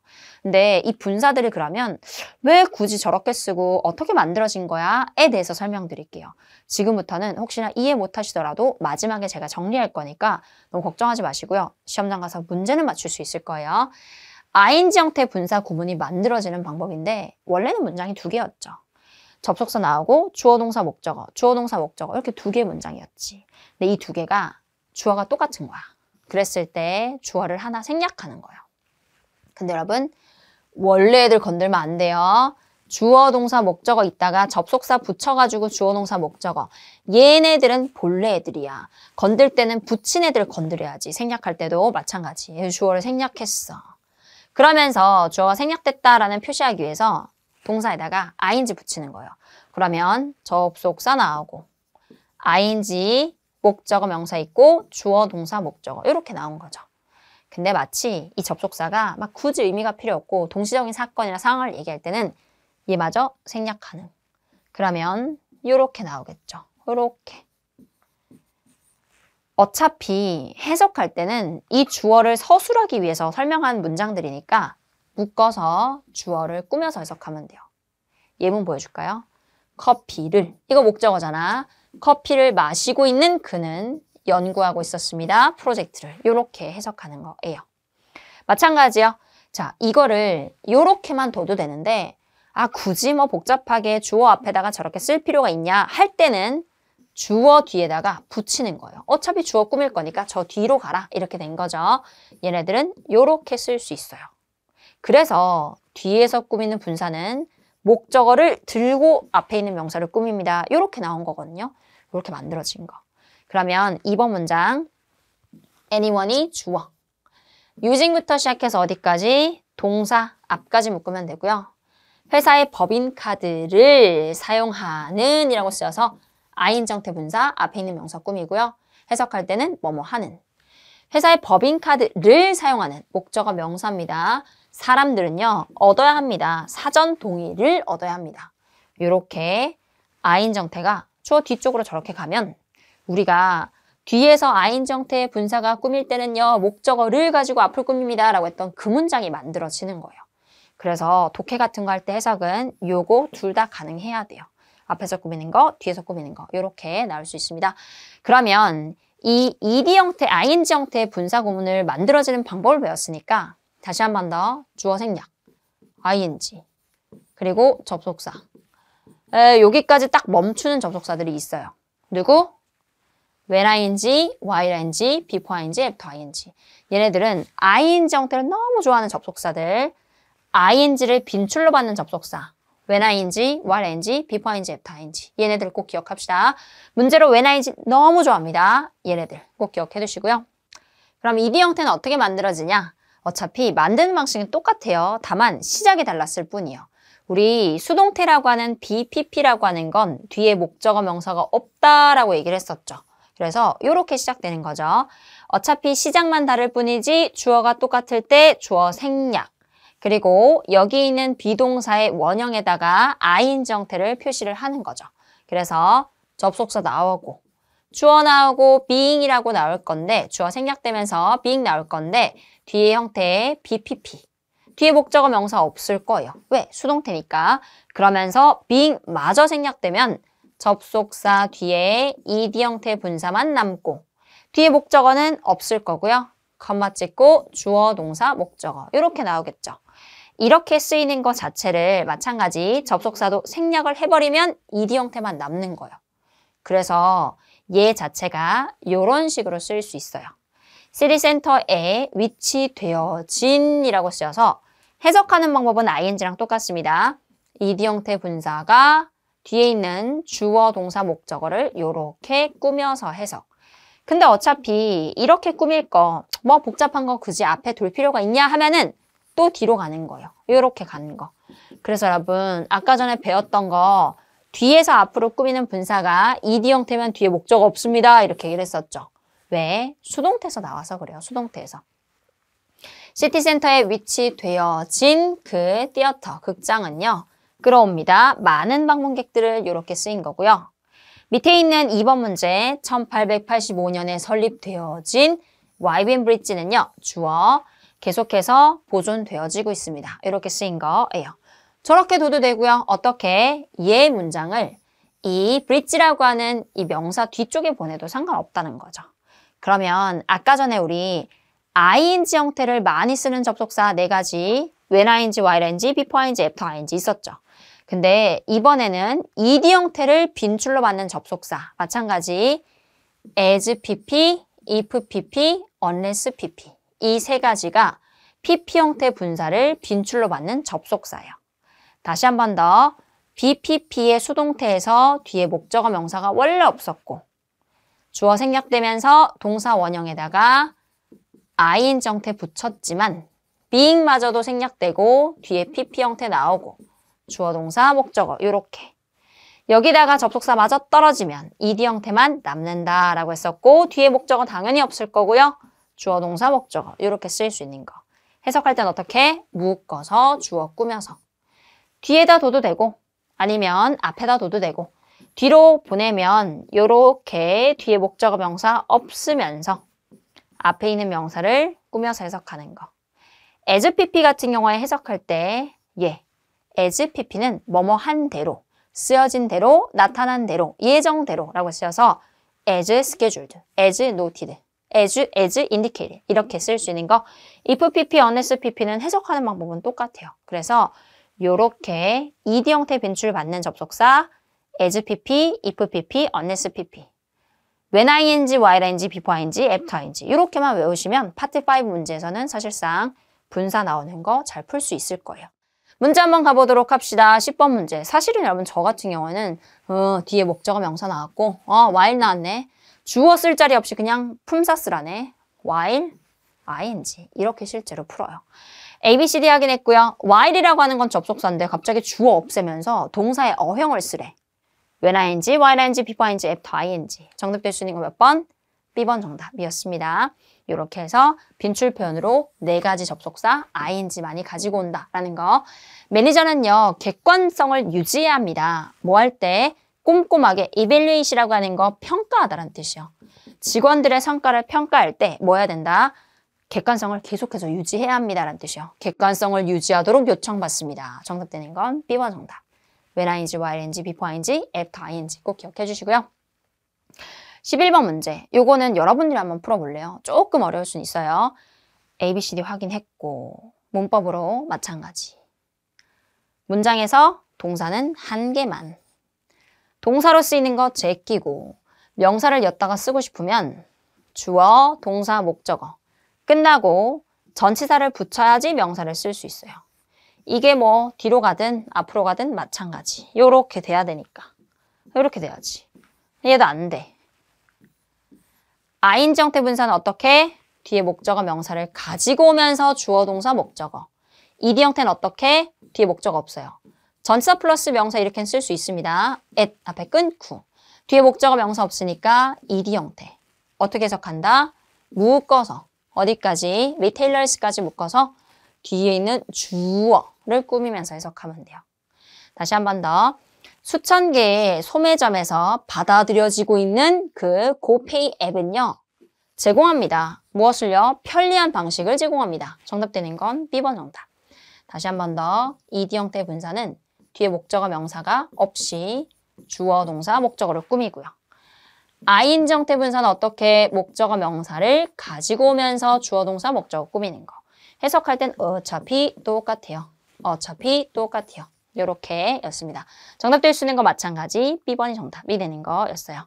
Speaker 1: 근데 이 분사들을 그러면 왜 굳이 저렇게 쓰고 어떻게 만들어진 거야에 대해서 설명드릴게요. 지금부터는 혹시나 이해 못 하시더라도 마지막에 제가 정리할 거니까 너무 걱정하지 마시고요. 시험장 가서 문제는 맞출 수 있을 거예요. ing 형태 분사 구문이 만들어지는 방법인데 원래는 문장이 두 개였죠. 접속사 나오고 주어 동사 목적어, 주어 동사 목적어 이렇게 두 개 문장이었지. 근데 이 두 개가 주어가 똑같은 거야. 그랬을 때 주어를 하나 생략하는 거예요. 근데 여러분 원래 애들 건들면 안 돼요. 주어 동사 목적어 있다가 접속사 붙여가지고 주어 동사 목적어 얘네들은 본래 애들이야 건들 때는 붙인 애들 건드려야지 생략할 때도 마찬가지 주어를 생략했어 그러면서 주어가 생략됐다라는 표시하기 위해서 동사에다가 ing 붙이는 거예요. 그러면 접속사 나오고 ing 목적어 명사 있고 주어 동사 목적어 이렇게 나온 거죠. 근데 마치 이 접속사가 막 굳이 의미가 필요 없고 동시적인 사건이나 상황을 얘기할 때는 얘마저 생략하는 그러면 이렇게 나오겠죠. 이렇게 어차피 해석할 때는 이 주어를 서술하기 위해서 설명한 문장들이니까 묶어서 주어를 꾸며서 해석하면 돼요. 예문 보여줄까요? 커피를, 이거 목적어잖아. 커피를 마시고 있는 그는 연구하고 있었습니다. 프로젝트를 이렇게 해석하는 거예요. 마찬가지요. 자, 이거를 이렇게만 둬도 되는데 아 굳이 뭐 복잡하게 주어 앞에다가 저렇게 쓸 필요가 있냐 할 때는 주어 뒤에다가 붙이는 거예요. 어차피 주어 꾸밀 거니까 저 뒤로 가라 이렇게 된 거죠. 얘네들은 이렇게 쓸 수 있어요. 그래서 뒤에서 꾸미는 분사는 목적어를 들고 앞에 있는 명사를 꾸밉니다. 이렇게 나온 거거든요. 이렇게 만들어진 거. 그러면 2번 문장 anyone이 주어 유진부터 시작해서 어디까지? 동사 앞까지 묶으면 되고요. 회사의 법인 카드를 사용하는 이라고 쓰여서 아인정태 분사 앞에 있는 명사 꿈이고요 해석할 때는 뭐뭐 하는. 회사의 법인카드를 사용하는 목적어 명사입니다. 사람들은요. 얻어야 합니다. 사전 동의를 얻어야 합니다. 이렇게 아인정태가 주어 뒤쪽으로 저렇게 가면 우리가 뒤에서 아인정태의 분사가 꾸밀 때는요. 목적어를 가지고 앞을 꾸밉니다. 라고 했던 그 문장이 만들어지는 거예요. 그래서 독해 같은 거 할 때 해석은 요거 둘 다 가능해야 돼요. 앞에서 꾸미는 거, 뒤에서 꾸미는 거 이렇게 나올 수 있습니다. 그러면 이 ed 형태, 아, ing 형태의 분사 구문을 만들어지는 방법을 배웠으니까 다시 한 번 더 주어 생략, ing 그리고 접속사 에, 여기까지 딱 멈추는 접속사들이 있어요. 누구? when ing, while ing, before ing, after ing 얘네들은 ing 형태를 너무 좋아하는 접속사들 ing를 빈출로 받는 접속사 when i n 지 while ing, before i n after i n 얘네들 꼭 기억합시다. 문제로 when ing 너무 좋아합니다. 얘네들 꼭 기억해 두시고요. 그럼 ed 형태는 어떻게 만들어지냐? 어차피 만드는 방식은 똑같아요. 다만 시작이 달랐을 뿐이요. 우리 수동태라고 하는 BPP라고 하는 건 뒤에 목적어 명사가 없다라고 얘기를 했었죠. 그래서 이렇게 시작되는 거죠. 어차피 시작만 다를 뿐이지 주어가 똑같을 때 주어 생략, 그리고 여기 있는 비동사의 원형에다가 아인 g 형태를 표시를 하는 거죠. 그래서 접속사 나오고 주어 나오고 being이라고 나올 건데 주어 생략되면서 being 나올 건데 뒤에 형태의 bpp 뒤에 목적어 명사 없을 거예요. 왜? 수동태니까. 그러면서 being 마저 생략되면 접속사 뒤에 ed 형태 분사만 남고 뒤에 목적어는 없을 거고요. 컴마 찍고 주어, 동사, 목적어 이렇게 나오겠죠. 이렇게 쓰이는 것 자체를 마찬가지 접속사도 생략을 해버리면 ed 형태만 남는 거예요. 그래서 얘 자체가 이런 식으로 쓸 수 있어요. 시리센터에 위치되어진 이라고 쓰여서 해석하는 방법은 ing랑 똑같습니다. ed 형태 분사가 뒤에 있는 주어 동사 목적어를 이렇게 꾸며서 해석. 근데 어차피 이렇게 꾸밀 거, 뭐 복잡한 거 굳이 앞에 둘 필요가 있냐 하면은 또 뒤로 가는 거예요. 이렇게 가는 거. 그래서 여러분 아까 전에 배웠던 거 뒤에서 앞으로 꾸미는 분사가 ED 형태면 뒤에 목적 없습니다. 이렇게 얘기를 했었죠. 왜? 수동태에서 나와서 그래요. 수동태에서. 시티센터에 위치되어진 그 티어터, 극장은요. 끌어옵니다. 많은 방문객들을 이렇게 쓰인 거고요. 밑에 있는 2번 문제 1885년에 설립되어진 와이빈 브릿지는요. 주어 계속해서 보존되어지고 있습니다. 이렇게 쓰인 거예요. 저렇게둬도 되고요. 어떻게 예 문장을 이 브릿지라고 하는 이 명사 뒤쪽에 보내도 상관없다는 거죠. 그러면 아까 전에 우리 ing 형태를 많이 쓰는 접속사 네 가지 when ing, while ing, before ing, after ing 있었죠. 근데 이번에는 ed 형태를 빈출로 받는 접속사 마찬가지 as pp, if pp, unless pp 이세 가지가 PP 형태 분사를 빈출로 받는 접속사예요. 다시 한 번 더. BPP의 수동태에서 뒤에 목적어 명사가 원래 없었고 주어 생략되면서 동사 원형에다가 아이인 형태 붙였지만 being마저도 생략되고 뒤에 PP 형태 나오고 주어 동사 목적어 이렇게 여기다가 접속사마저 떨어지면 ed 형태만 남는다라고 했었고 뒤에 목적어 당연히 없을 거고요. 주어 동사 목적어 이렇게 쓸 수 있는 거. 해석할 땐 어떻게? 묶어서 주어 꾸며서. 뒤에다 둬도 되고 아니면 앞에다 둬도 되고 뒤로 보내면 이렇게 뒤에 목적어 명사 없으면서 앞에 있는 명사를 꾸며서 해석하는 거. as pp 같은 경우에 해석할 때 예, as pp는 뭐뭐 한 대로, 쓰여진 대로, 나타난 대로, 예정대로라고 쓰여서 as scheduled, as noted as, as indicated 이렇게 쓸 수 있는 거 if pp, unless pp는 해석하는 방법은 똑같아요. 그래서 요렇게 ed 형태 빈출 받는 접속사 as pp, if pp, unless pp when ing, while ing, before ing, after ing 이렇게만 외우시면 파트 5 문제에서는 사실상 분사 나오는 거 잘 풀 수 있을 거예요. 문제 한번 가보도록 합시다. 10번 문제. 사실은 여러분 저 같은 경우에는 어, 뒤에 목적어 명사 나왔고 어, while 나왔네. 주어 쓸 자리 없이 그냥 품사쓰라네. while, ing 이렇게 실제로 풀어요. A, B, C, D 하긴 했고요 while이라고 하는 건 접속사인데 갑자기 주어 없애면서 동사의 어형을 쓰래. when ing, while ing, before ing, after ing 정답될 수 있는 거 몇 번? B번 정답이었습니다. 이렇게 해서 빈출 표현으로 네 가지 접속사 ing 많이 가지고 온다라는 거. 매니저는요, 객관성을 유지해야 합니다. 뭐할때 꼼꼼하게 evaluate이라고 하는 거 평가하다라는 뜻이요. 직원들의 성과를 평가할 때 뭐 해야 된다? 객관성을 계속해서 유지해야 합니다라는 뜻이요. 객관성을 유지하도록 요청받습니다. 정답되는 건 B번 정답. when ing, while ing, before ing, after ing 꼭 기억해 주시고요. 11번 문제. 요거는 여러분들이 한번 풀어볼래요. 조금 어려울 순 있어요. A, B, C, D 확인했고 문법으로 마찬가지. 문장에서 동사는 한 개만 동사로 쓰이는 거 제끼고 명사를 엿다가 쓰고 싶으면 주어, 동사, 목적어 끝나고 전치사를 붙여야지 명사를 쓸 수 있어요. 이게 뭐 뒤로 가든 앞으로 가든 마찬가지. 요렇게 돼야 되니까. 요렇게 돼야지. 얘도 안 돼. 아인정태 분사는 어떻게? 뒤에 목적어 명사를 가지고 오면서 주어 동사 목적어. 이디 형태는 어떻게? 뒤에 목적어 없어요. 전사 플러스 명사 이렇게 쓸 수 있습니다. at 앞에 끊고 뒤에 목적어 명사 없으니까 이디 형태. 어떻게 해석한다? 묶어서 어디까지? 리테일러스까지 묶어서 뒤에 있는 주어를 꾸미면서 해석하면 돼요. 다시 한 번 더. 수천 개의 소매점에서 받아들여지고 있는 그 고페이 앱은요. 제공합니다. 무엇을요? 편리한 방식을 제공합니다. 정답되는 건 B번 정답. 다시 한 번 더. 이디 형태 분사는 뒤에 목적어 명사가 없이 주어 동사 목적어를 꾸미고요. 아인정 태분사는 어떻게 목적어 명사를 가지고 오면서 주어 동사 목적어 꾸미는 거. 해석할 땐 어차피 똑같아요. 어차피 똑같아요. 이렇게 였습니다. 정답될 수 있는 거 마찬가지 B번이 정답이 되는 거였어요.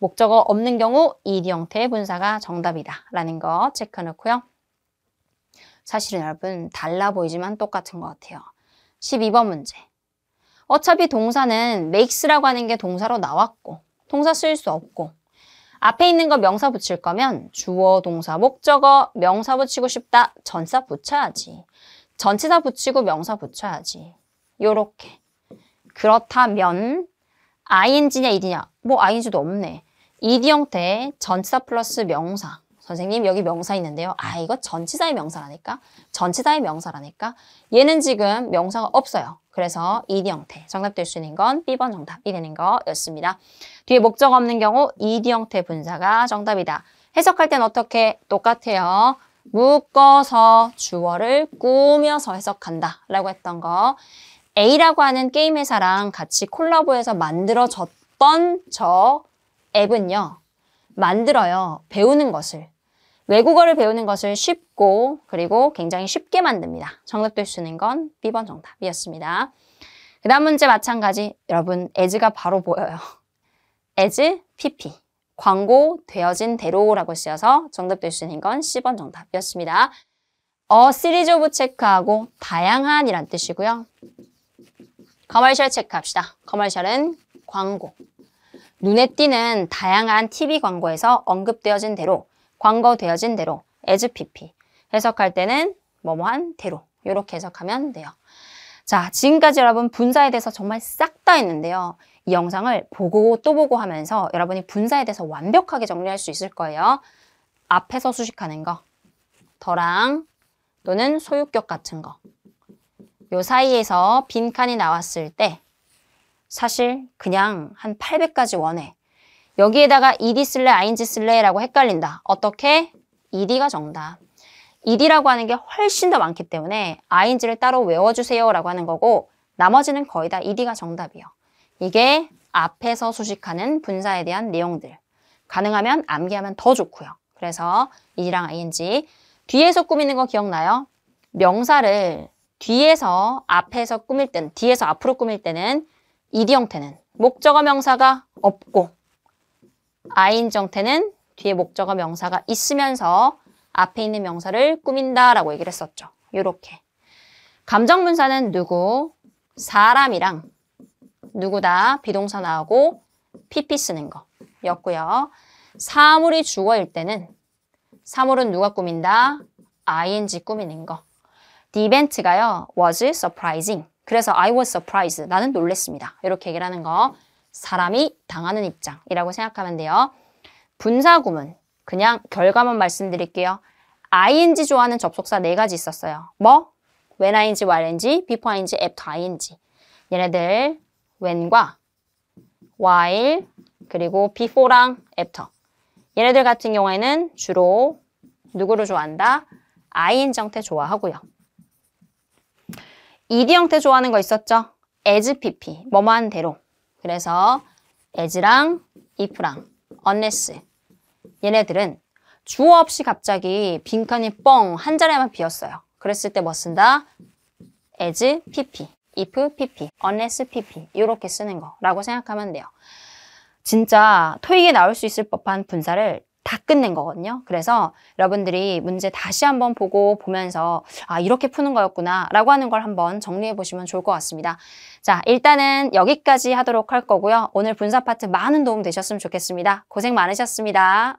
Speaker 1: 목적어 없는 경우 이디 형태의 분사가 정답이다 라는 거 체크해놓고요. 사실은 여러분 달라 보이지만 똑같은 것 같아요. 12번 문제. 어차피 동사는 makes라고 하는 게 동사로 나왔고 동사 쓸 수 없고 앞에 있는 거 명사 붙일 거면 주어, 동사, 목적어, 명사 붙이고 싶다. 전사 붙여야지. 전치사 붙이고 명사 붙여야지. 요렇게. 그렇다면 ing냐, ed냐? 뭐 ing도 없네. ed 형태 전치사 플러스 명사. 선생님 여기 명사 있는데요. 아 이거 전치사의 명사라니까. 전치사의 명사라니까. 얘는 지금 명사가 없어요. 그래서 이디 형태. 정답될 수 있는 건 B번 정답이 되는 거였습니다. 뒤에 목적 없는 경우 이디 형태 분사가 정답이다. 해석할 땐 어떻게? 똑같아요. 묶어서 주어를 꾸며서 해석한다 라고 했던 거 A라고 하는 게임 회사랑 같이 콜라보해서 만들어졌던 저 앱은요 만들어요 배우는 것을 외국어를 배우는 것을 쉽고 그리고 굉장히 쉽게 만듭니다. 정답될 수 있는 건 B번 정답이었습니다. 그 다음 문제 마찬가지 여러분 as가 바로 보여요. as, pp. 광고 되어진 대로라고 쓰여서 정답될 수 있는 건 C번 정답이었습니다. 어 시리즈 오브 체크하고 다양한 이란 뜻이고요. 커머셜 체크합시다. 커머셜은 광고. 눈에 띄는 다양한 TV 광고에서 언급되어진 대로 광거되어진 대로 as pp 해석할 때는 뭐뭐한 대로 이렇게 해석하면 돼요. 자, 지금까지 여러분 분사에 대해서 정말 싹 다 했는데요. 이 영상을 보고 또 보고 하면서 여러분이 분사에 대해서 완벽하게 정리할 수 있을 거예요. 앞에서 수식하는 거, 더랑 또는 소유격 같은 거. 요 사이에서 빈칸이 나왔을 때 사실 그냥 한 800가지 원에 여기에다가 ed 쓸래, ing 쓸래라고 헷갈린다. 어떻게? ed가 정답. ed라고 하는 게 훨씬 더 많기 때문에 ing를 따로 외워주세요라고 하는 거고 나머지는 거의 다 ed가 정답이요. 이게 앞에서 수식하는 분사에 대한 내용들. 가능하면 암기하면 더 좋고요. 그래서 ed랑 ing. 뒤에서 꾸미는 거 기억나요? 명사를 뒤에서 앞에서 꾸밀 때는, 뒤에서 앞으로 꾸밀 때는 ed 형태는 목적어 명사가 없고 아인 정태는 뒤에 목적어 명사가 있으면서 앞에 있는 명사를 꾸민다라고 얘기를 했었죠. 이렇게 감정분사는 누구, 사람이랑 누구다 비동사 나오고 PP 쓰는 거였고요. 사물이 주어일 때는 사물은 누가 꾸민다? ing 꾸미는 거. 디벤 e 가요 was surprising. 그래서 I was surprised. 나는 놀랬습니다. 이렇게 얘기를 하는 거. 사람이 당하는 입장이라고 생각하면 돼요. 분사구문, 그냥 결과만 말씀드릴게요. ing 좋아하는 접속사 네 가지 있었어요. 뭐? when ing, while ing, before ing, after ing. 얘네들 when과 while 그리고 before랑 after. 얘네들 같은 경우에는 주로 누구를 좋아한다? ing 형태 좋아하고요. ed 형태 좋아하는 거 있었죠? as pp, 뭐만 대로. 그래서 as랑 if랑 unless 얘네들은 주어 없이 갑자기 빈칸이 뻥 한 자리만 비었어요. 그랬을 때 뭐 쓴다? as, pp, if, pp, unless, pp 이렇게 쓰는 거라고 생각하면 돼요. 진짜 토익에 나올 수 있을 법한 분사를 다 끝낸 거거든요. 그래서 여러분들이 문제 다시 한번 보고 보면서 아 이렇게 푸는 거였구나 라고 하는 걸 한번 정리해 보시면 좋을 것 같습니다. 자 일단은 여기까지 하도록 할 거고요. 오늘 분사 파트 많은 도움 되셨으면 좋겠습니다. 고생 많으셨습니다.